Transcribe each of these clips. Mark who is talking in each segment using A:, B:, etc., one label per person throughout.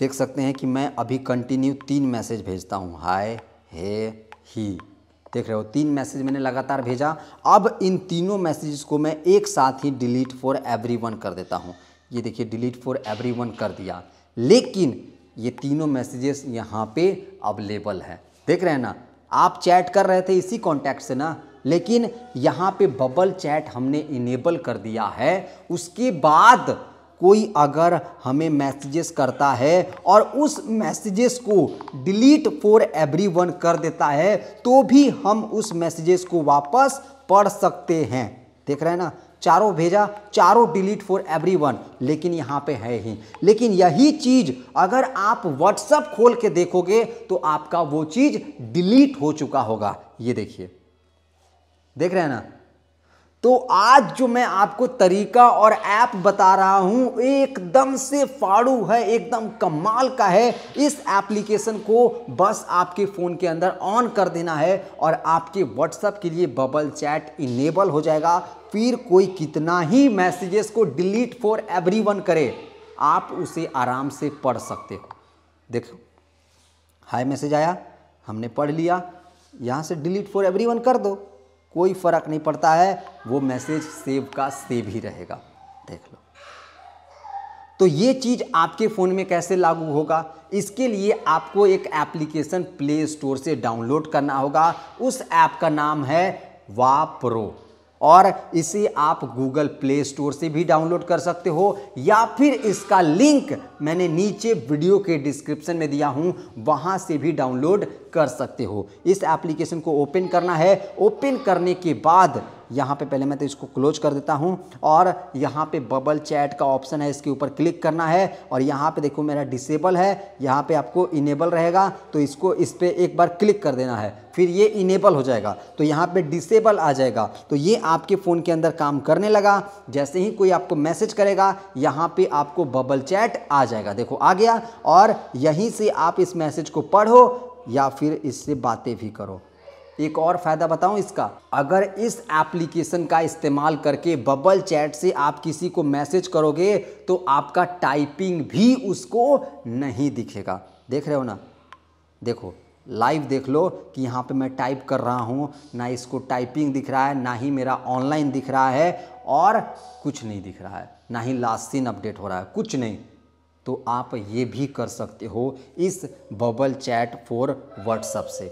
A: देख सकते हैं कि मैं अभी कंटिन्यू तीन मैसेज भेजता हूँ हाय हे ही देख रहे हो तीन मैसेज मैंने लगातार भेजा अब इन तीनों मैसेजेस को मैं एक साथ ही डिलीट फॉर एवरीवन कर देता हूँ ये देखिए डिलीट फॉर एवरीवन कर दिया लेकिन ये तीनों मैसेजेस यहाँ पे अवेलेबल है देख रहे हैं ना आप चैट कर रहे थे इसी कॉन्टैक्ट से ना लेकिन यहाँ पे बबल चैट हमने इनेबल कर दिया है उसके बाद कोई अगर हमें मैसेजेस करता है और उस मैसेजेस को डिलीट फॉर एवरीवन कर देता है तो भी हम उस मैसेजेस को वापस पढ़ सकते हैं देख रहे हैं ना चारों भेजा चारों डिलीट फॉर एवरीवन लेकिन यहाँ पे है ही लेकिन यही चीज़ अगर आप व्हाट्सअप खोल के देखोगे तो आपका वो चीज़ डिलीट हो चुका होगा ये देखिए देख रहे हैं ना तो आज जो मैं आपको तरीका और ऐप बता रहा हूँ एकदम से फाड़ू है एकदम कमाल का है इस एप्लीकेशन को बस आपके फ़ोन के अंदर ऑन कर देना है और आपके व्हाट्सएप के लिए बबल चैट इनेबल हो जाएगा फिर कोई कितना ही मैसेजेस को डिलीट फॉर एवरीवन करे आप उसे आराम से पढ़ सकते हो देखो हाई मैसेज आया हमने पढ़ लिया यहाँ से डिलीट फॉर एवरी कर दो कोई फ़र्क नहीं पड़ता है वो मैसेज सेव का सेव ही रहेगा देख लो तो ये चीज़ आपके फ़ोन में कैसे लागू होगा इसके लिए आपको एक एप्लीकेशन प्ले स्टोर से डाउनलोड करना होगा उस ऐप का नाम है वा प्रो और इसे आप गूगल प्ले स्टोर से भी डाउनलोड कर सकते हो या फिर इसका लिंक मैंने नीचे वीडियो के डिस्क्रिप्शन में दिया हूँ वहाँ से भी डाउनलोड कर सकते हो इस एप्लीकेशन को ओपन करना है ओपन करने के बाद यहाँ पे पहले मैं तो इसको क्लोज कर देता हूँ और यहाँ पे बबल चैट का ऑप्शन है इसके ऊपर क्लिक करना है और यहाँ पे देखो मेरा डिसेबल है यहाँ पे आपको इनेबल रहेगा तो इसको इस पर एक बार क्लिक कर देना है फिर ये इनेबल हो जाएगा तो यहाँ पे डिसेबल आ जाएगा तो ये आपके फ़ोन के अंदर काम करने लगा जैसे ही कोई आपको मैसेज करेगा यहाँ पे आपको बबल चैट आ जाएगा देखो आ गया और यहीं से आप इस मैसेज को पढ़ो या फिर इससे बातें भी करो एक और फ़ायदा बताऊं इसका अगर इस एप्लीकेशन का इस्तेमाल करके बबल चैट से आप किसी को मैसेज करोगे तो आपका टाइपिंग भी उसको नहीं दिखेगा देख रहे हो ना देखो लाइव देख लो कि यहाँ पे मैं टाइप कर रहा हूँ ना इसको टाइपिंग दिख रहा है ना ही मेरा ऑनलाइन दिख रहा है और कुछ नहीं दिख रहा है ना ही लास्ट सीन अपडेट हो रहा है कुछ नहीं तो आप ये भी कर सकते हो इस बबल चैट फॉर व्हाट्सअप से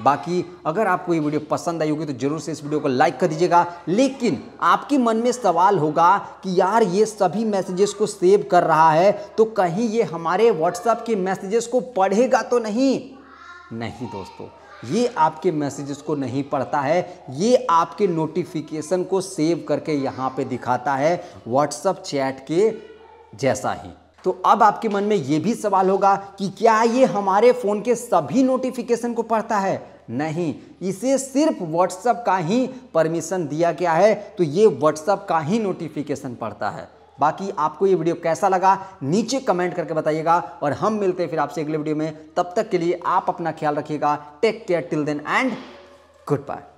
A: बाकी अगर आपको ये वीडियो पसंद आई होगी तो जरूर से इस वीडियो को लाइक कर दीजिएगा लेकिन आपके मन में सवाल होगा कि यार ये सभी मैसेजेस को सेव कर रहा है तो कहीं ये हमारे व्हाट्सएप के मैसेजेस को पढ़ेगा तो नहीं नहीं दोस्तों ये आपके मैसेजेस को नहीं पढ़ता है ये आपके नोटिफिकेशन को सेव करके यहाँ पर दिखाता है व्हाट्सअप चैट के जैसा ही तो अब आपके मन में ये भी सवाल होगा कि क्या ये हमारे फ़ोन के सभी नोटिफिकेशन को पढ़ता है नहीं इसे सिर्फ व्हाट्सएप का ही परमिशन दिया गया है तो ये व्हाट्सएप का ही नोटिफिकेशन पढ़ता है बाकी आपको ये वीडियो कैसा लगा नीचे कमेंट करके बताइएगा और हम मिलते हैं फिर आपसे अगले वीडियो में तब तक के लिए आप अपना ख्याल रखिएगा take care till then and good bye